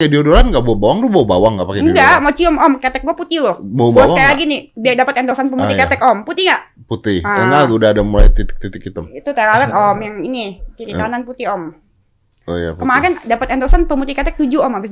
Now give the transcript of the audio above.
pakai deodoran nggak bau bawang, lu bau bawang gak pakai deodoran? Enggak, mau cium om, ketek gua putih loh. Bawa bawang. Gua sekali lagi nih, biar dapat endosan pemutih ah, iya. ketek om, putih nggak? Putih. Ah. Enggak, eh, udah ada mulai titik-titik hitam. Itu teralat om, yang ini kiri eh. kanan putih om. Oh iya. Putih. Kemarin dapat endosan pemutih ketek tujuh om habis